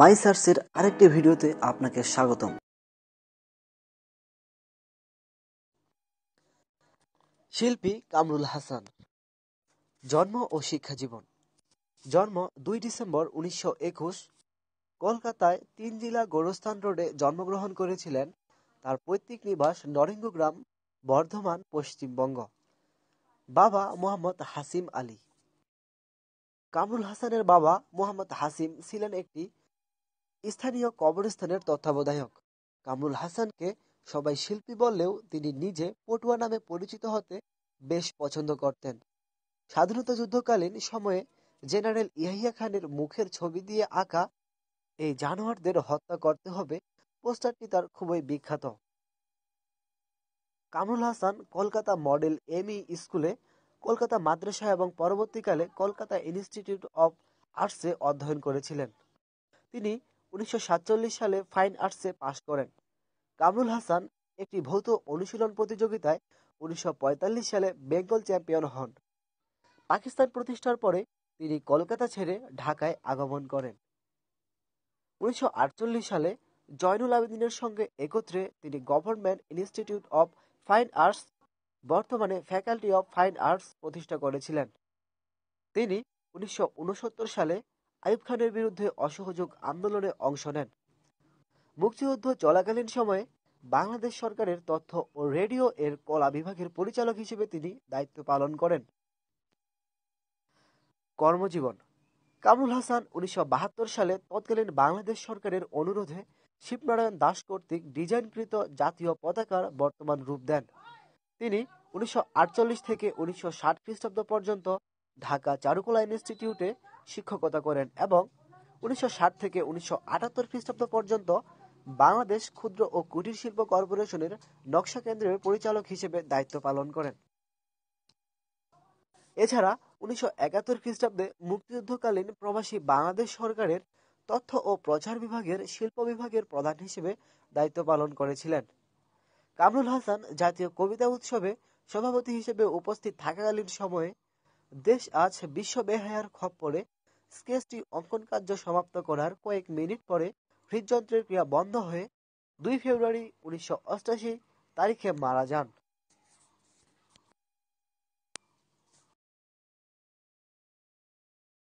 মাই আরেকটি ভিডিওতে আপনাকে স্বাগতম শিল্পী কামরুল হাসান জন্ম ও শিক্ষা জীবন জন্ম দুই ডিসেম্বর উনিশশো কলকাতায় তিন জেলা গোরস্থান রোডে জন্মগ্রহণ করেছিলেন তার পৈতৃক নিবাস নরেঙ্গ গ্রাম বর্ধমান পশ্চিমবঙ্গ বাবা মোহাম্মদ হাসিম আলী কামরুল হাসানের বাবা মোহাম্মদ হাসিম ছিলেন একটি স্থানীয় কবরস্থানের তত্ত্বাবধায়ক কামরুল হাসানকে সবাই শিল্পী বললেও তিনি নিজে পটুয়া নামে পরিচিত হতে বেশ পছন্দ করতেন স্বাধীনতা যুদ্ধকালীন সময়ে জেনারেল ইয়াহিয়া খানের মুখের ছবি দিয়ে আঁকা এই জানোয়ারদের হত্যা করতে হবে পোস্টারটি তার খুবই বিখ্যাত কামরুল হাসান কলকাতা মডেল এম স্কুলে কলকাতা মাদ্রাসা এবং পরবর্তীকালে কলকাতা ইনস্টিটিউট অব আর্টসে অধ্যয়ন করেছিলেন তিনি উনিশশো সালে ফাইন আর্টসে পাশ করেন কামরুল হাসান একটি ভৌত অনুশীলন প্রতিযোগিতায় উনিশশো সালে বেঙ্গল চ্যাম্পিয়ন হন পাকিস্তান প্রতিষ্ঠার পরে তিনি কলকাতা ছেড়ে ঢাকায় আগমন করেন উনিশশো সালে জয়নুল আবেদিনের সঙ্গে একত্রে তিনি government institute of fine arts বর্তমানে ফ্যাকাল্টি অব ফাইন আর্টস প্রতিষ্ঠা করেছিলেন তিনি উনিশশো সালে আইব খানের বিরুদ্ধে অসহযোগ আন্দোলনে অংশ নেন মুক্তিযুদ্ধ চলাকালীন সময়ে বাংলাদেশ সরকারের তথ্য ও রেডিও এর কলা বিভাগের পরিচালক হিসেবে তিনি দায়িত্ব পালন করেন কর্মজীবন কামরুল হাসান উনিশশো সালে তৎকালীন বাংলাদেশ সরকারের অনুরোধে শিবনারায়ণ দাস কর্তৃক ডিজাইনকৃত জাতীয় পতাকার বর্তমান রূপ দেন তিনি উনিশশো থেকে উনিশশো খ্রিস্টাব্দ পর্যন্ত ঢাকা চারুকলা ইনস্টিটিউটে শিক্ষকতা করেন এবং উনিশশো থেকে উনিশশো খ্রিস্টাব্দ পর্যন্ত বাংলাদেশ ক্ষুদ্র ও কুটির শিল্প কর্পোরেশনের নকশা কেন্দ্রের পরিচালক হিসেবে দায়িত্ব পালন করেন এছাড়া উনিশশো খ্রিস্টাব্দে মুক্তিযুদ্ধকালীন প্রবাসী বাংলাদেশ সরকারের তথ্য ও প্রচার বিভাগের শিল্প বিভাগের প্রধান হিসেবে দায়িত্ব পালন করেছিলেন কামরুল হাসান জাতীয় কবিতা উৎসবে সভাপতি হিসেবে উপস্থিত থাকাকালীন সময়ে দেশ আজ বিশ্ব বেহায়ার খপ্পরে স্কেচটি অঙ্কন কার্য সমাপ্ত করার কয়েক মিনিট পরে হৃদযন্ত্রের ক্রিয়া বন্ধ হয়ে দুই ফেব্রুয়ারি উনিশশো অষ্টাশি তারিখে মারা যান।